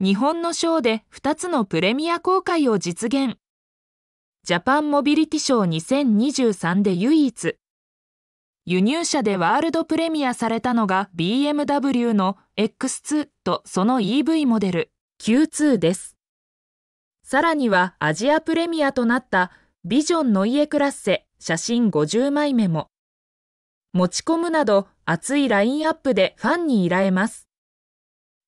日本のショーで2つのプレミア公開を実現。ジャパンモビリティショー2023で唯一。輸入車でワールドプレミアされたのが BMW の X2 とその EV モデル Q2 です。さらにはアジアプレミアとなったビジョンノイエクラッセ写真50枚目も持ち込むなど熱いラインアップでファンに依頼ます。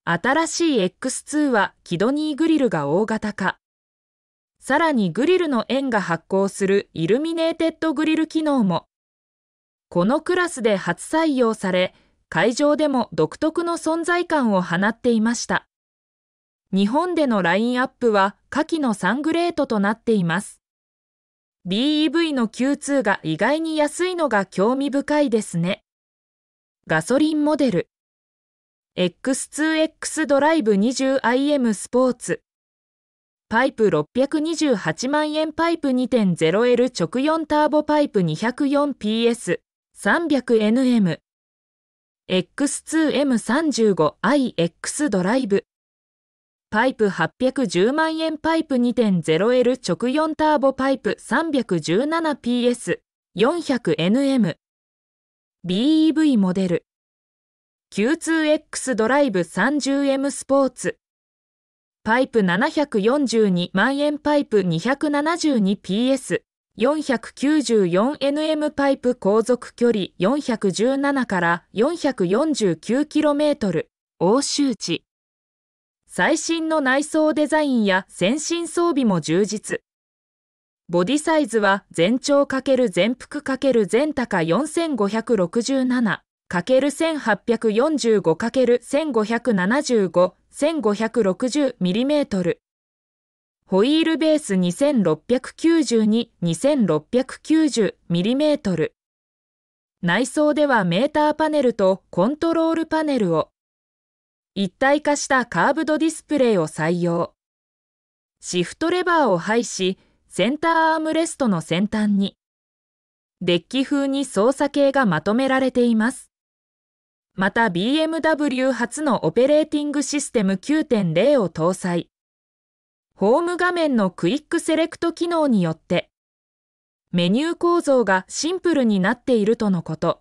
新しい X2 はキドニーグリルが大型化。さらにグリルの円が発光するイルミネーテッドグリル機能も。このクラスで初採用され、会場でも独特の存在感を放っていました。日本でのラインアップは下記のサングレートとなっています。BEV の Q2 が意外に安いのが興味深いですね。ガソリンモデル。X2X ドライブ 20IM スポーツパイプ628万円パイプ 2.0L 直4ターボパイプ 204PS300NM X2M35iX ドライブパイプ810万円パイプ 2.0L 直4ターボパイプ 317PS400NM BEV モデル Q2X ドライブ 30M スポーツパイプ742万円パイプ 272PS494NM パイプ航続距離417から4 4 9トル。欧州地最新の内装デザインや先進装備も充実ボディサイズは全長×全幅×全高4567かけ五1 8 4 5千1 5 7 5 1 5 6ートル。ホイールベース2 6 9 2 2 6 9 0トル。内装ではメーターパネルとコントロールパネルを一体化したカーブドディスプレイを採用シフトレバーを配しセンターアームレストの先端にデッキ風に操作系がまとめられていますまた BMW 初のオペレーティングシステム9.0を搭載。ホーム画面のクイックセレクト機能によって、メニュー構造がシンプルになっているとのこと。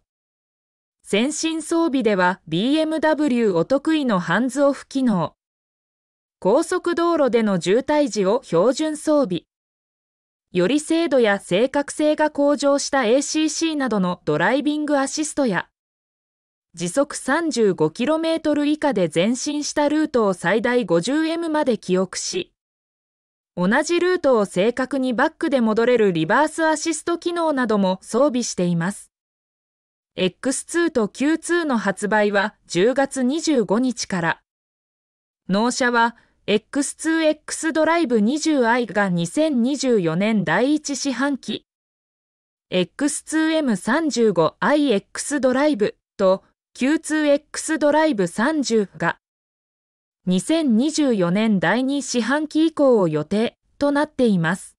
先進装備では BMW お得意のハンズオフ機能。高速道路での渋滞時を標準装備。より精度や正確性が向上した ACC などのドライビングアシストや、時速 35km 以下で前進したルートを最大 50m まで記憶し、同じルートを正確にバックで戻れるリバースアシスト機能なども装備しています。X2 と Q2 の発売は10月25日から。納車は X2X ドライブ 20i が2024年第1四半期、X2M35iX ドライブと Q2X ドライブ30が2024年第2四半期以降を予定となっています。